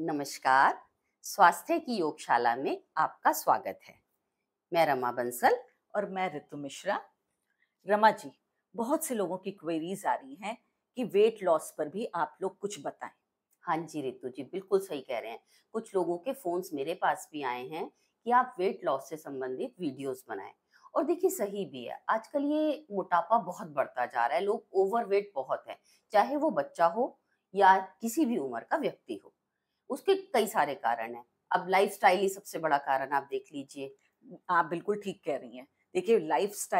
नमस्कार स्वास्थ्य की योगशाला में आपका स्वागत है मैं रमा बंसल और मैं ऋतु मिश्रा रमा जी बहुत से लोगों की क्वेरीज आ रही हैं कि वेट लॉस पर भी आप लोग कुछ बताएं हाँ जी ऋतु जी बिल्कुल सही कह रहे हैं कुछ लोगों के फोन्स मेरे पास भी आए हैं कि आप वेट लॉस से संबंधित वीडियोस बनाएं और देखिए सही भी है आजकल ये मोटापा बहुत बढ़ता जा रहा है लोग ओवरवेट बहुत है चाहे वो बच्चा हो या किसी भी उम्र का व्यक्ति हो उसके कई सारे कारण हैं अब लाइफ ही सबसे बड़ा कारण आप देख लीजिए आप बिल्कुल ठीक कह रही हैं देखिए लाइफ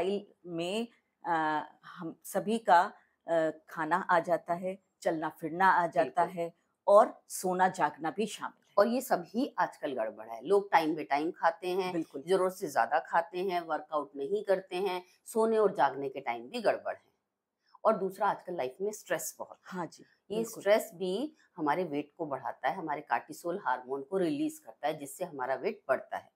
में आ, हम सभी का आ, खाना आ जाता है चलना फिरना आ जाता है और सोना जागना भी शामिल है और ये सभी आजकल गड़बड़ है लोग टाइम बे टाइम खाते हैं बिल्कुल जरूरत से ज्यादा खाते हैं वर्कआउट नहीं करते हैं सोने और जागने के टाइम भी गड़बड़ है और दूसरा आजकल लाइफ में स्ट्रेस बहुत हाँ जी ये स्ट्रेस भी हमारे वेट को बढ़ाता है हमारे कार्टिसोल हार्मोन को रिलीज करता है जिससे हमारा वेट बढ़ता है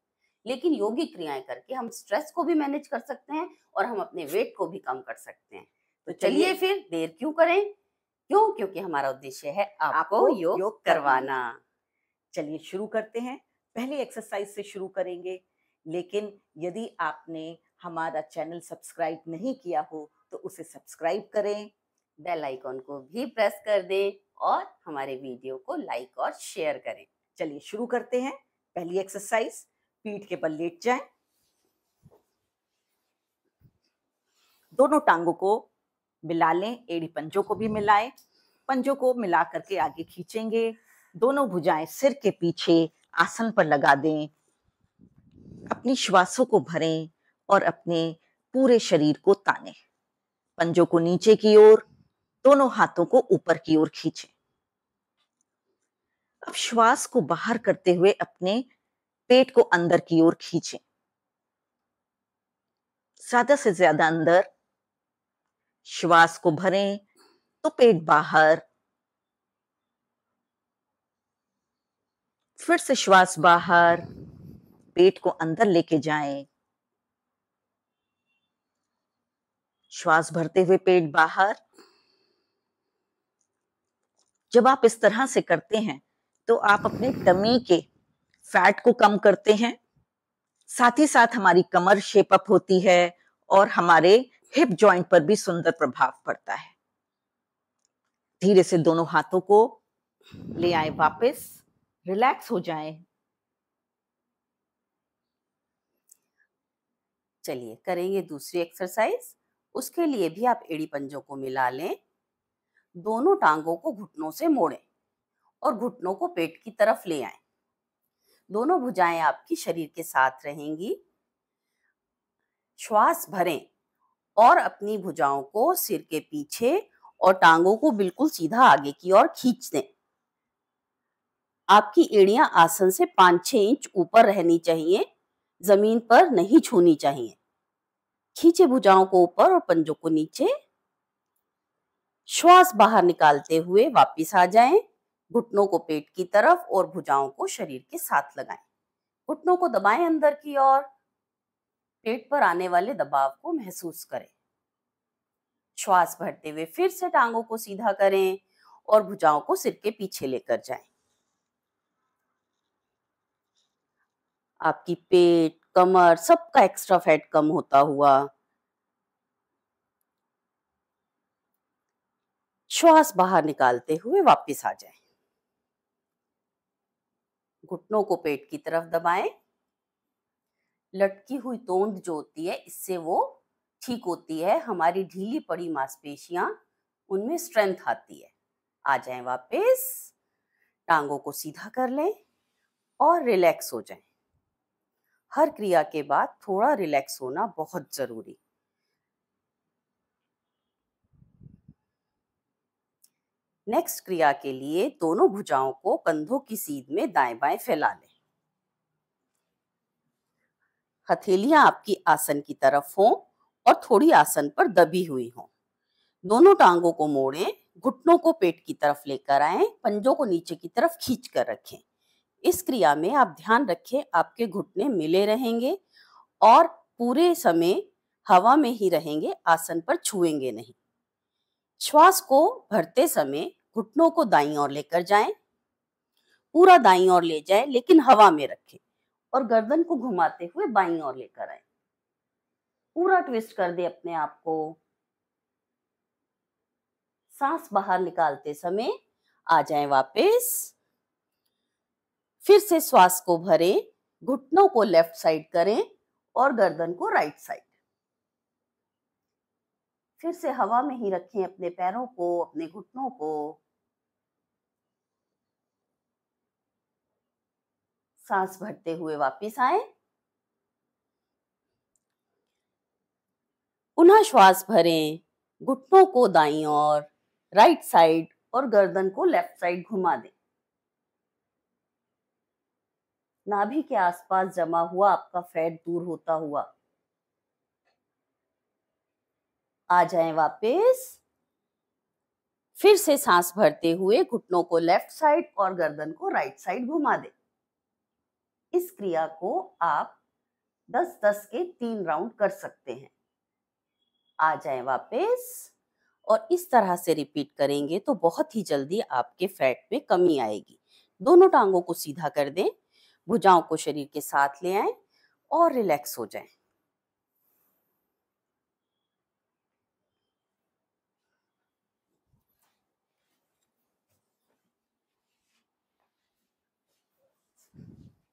लेकिन योगी क्रियाएं करके हम स्ट्रेस को भी मैनेज कर सकते हैं और हम अपने वेट को भी कम कर सकते हैं तो, तो चलिए फिर देर क्यों करें क्यों क्योंकि हमारा उद्देश्य है आपको, आपको योग, योग करवाना चलिए शुरू करते हैं पहले एक्सरसाइज से शुरू करेंगे लेकिन यदि आपने हमारा चैनल सब्सक्राइब नहीं किया हो तो उसे सब्सक्राइब करें बेल आइकॉन को भी प्रेस कर दें और हमारे वीडियो को लाइक और शेयर करें चलिए शुरू करते हैं पहली एक्सरसाइज पीठ के बल लेट जाएं दोनों टांगों को मिला लें एड़ी पंजों को भी मिलाएं पंजों को मिला करके आगे खींचेंगे दोनों भुजाएं सिर के पीछे आसन पर लगा दें अपनी श्वासों को भरें और अपने पूरे शरीर को ताने पंजों को नीचे की ओर दोनों हाथों को ऊपर की ओर खींचे अब श्वास को बाहर करते हुए अपने पेट को अंदर की ओर खींचे ज्यादा से ज्यादा अंदर श्वास को भरें तो पेट बाहर फिर से श्वास बाहर पेट को अंदर लेके जाएं श्वास भरते हुए पेट बाहर जब आप इस तरह से करते हैं तो आप अपने टमी के फैट को कम करते हैं साथ ही साथ हमारी कमर शेप अप होती है और हमारे हिप जॉइंट पर भी सुंदर प्रभाव पड़ता है धीरे से दोनों हाथों को ले आए वापस रिलैक्स हो जाए चलिए करेंगे दूसरी एक्सरसाइज उसके लिए भी आप एड़ी पंजों को मिला लें दोनों टांगों को घुटनों से मोड़ें और घुटनों को पेट की तरफ ले आए दोनों भुजाएं आपकी शरीर के साथ रहेंगी श्वास भरें और अपनी भुजाओं को सिर के पीछे और टांगों को बिल्कुल सीधा आगे की ओर खींच दें आपकी एड़ियां आसन से पाँच छः इंच ऊपर रहनी चाहिए जमीन पर नहीं छूनी चाहिए खींचे भुजाओं को ऊपर और पंजों को नीचे श्वास बाहर निकालते हुए वापस आ जाएं, घुटनों को पेट की तरफ और भुजाओं को शरीर के साथ लगाएं घुटनों को दबाएं अंदर की ओर पेट पर आने वाले दबाव को महसूस करें श्वास भरते हुए फिर से टांगों को सीधा करें और भुजाओं को सिर के पीछे लेकर जाएं आपकी पेट कमर सबका एक्स्ट्रा फैट कम होता हुआ श्वास बाहर निकालते हुए वापस आ जाए घुटनों को पेट की तरफ दबाएं। लटकी हुई तोंद जो होती है इससे वो ठीक होती है हमारी ढीली पड़ी मांसपेशियां उनमें स्ट्रेंथ आती है आ जाएं वापस टांगों को सीधा कर लें और रिलैक्स हो जाएं। हर क्रिया के बाद थोड़ा रिलैक्स होना बहुत ज़रूरी नेक्स्ट क्रिया के लिए दोनों भुजाओं को कंधों की सीध में दाएं बाएं फैला लें हथेलियां आपकी आसन की तरफ हों और थोड़ी आसन पर दबी हुई हों दोनों टांगों को मोड़ें घुटनों को पेट की तरफ लेकर आएं, पंजों को नीचे की तरफ खींच कर रखें इस क्रिया में आप ध्यान रखें आपके घुटने मिले रहेंगे और पूरे समय हवा में ही रहेंगे आसन पर छुएंगे नहीं श्वास को भरते समय घुटनों को दाई ओर लेकर जाएं, पूरा दाई ओर ले जाएं, लेकिन हवा में रखें और गर्दन को घुमाते हुए बाई ओर लेकर आए पूरा ट्विस्ट कर दे अपने आप को सांस बाहर निकालते समय आ जाए वापस फिर से श्वास को भरें घुटनों को लेफ्ट साइड करें और गर्दन को राइट साइड फिर से हवा में ही रखें अपने पैरों को अपने घुटनों को सांस भरते हुए वापस आए पुनः श्वास भरें घुटनों को दाई और राइट साइड और गर्दन को लेफ्ट साइड घुमा दें नाभि के आसपास जमा हुआ आपका फैट दूर होता हुआ आ जाए वापस फिर से सांस भरते हुए घुटनों को लेफ्ट साइड और गर्दन को राइट साइड घुमा दे इस क्रिया को आप 10-10 के तीन राउंड कर सकते हैं आ जाए वापस और इस तरह से रिपीट करेंगे तो बहुत ही जल्दी आपके फैट में कमी आएगी दोनों टांगों को सीधा कर दें भुजाओं को शरीर के साथ ले आए और रिलैक्स हो जाए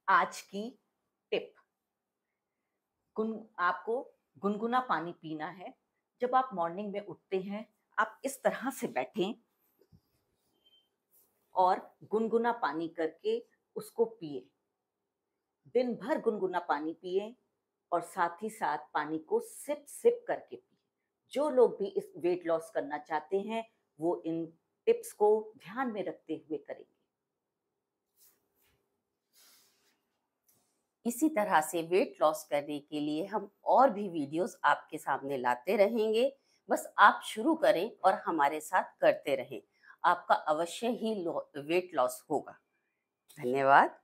आज की टिप गुन आपको गुनगुना पानी पीना है जब आप मॉर्निंग में उठते हैं आप इस तरह से बैठें और गुनगुना पानी करके उसको पिए दिन भर गुनगुना पानी पिए और साथ ही साथ पानी को सिप सिप करके पिए जो लोग भी इस वेट लॉस करना चाहते हैं वो इन टिप्स को ध्यान में रखते हुए करेंगे इसी तरह से वेट लॉस करने के लिए हम और भी वीडियोस आपके सामने लाते रहेंगे बस आप शुरू करें और हमारे साथ करते रहें आपका अवश्य ही वेट लॉस होगा धन्यवाद